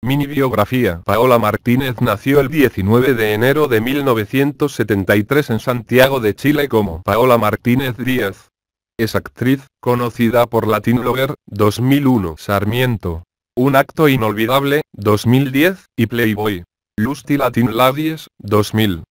Mini biografía. Paola Martínez nació el 19 de enero de 1973 en Santiago de Chile como Paola Martínez Díaz. Es actriz, conocida por Latin Lover, 2001, Sarmiento. Un acto inolvidable, 2010, y Playboy. Lusty Latin Ladies, 2000.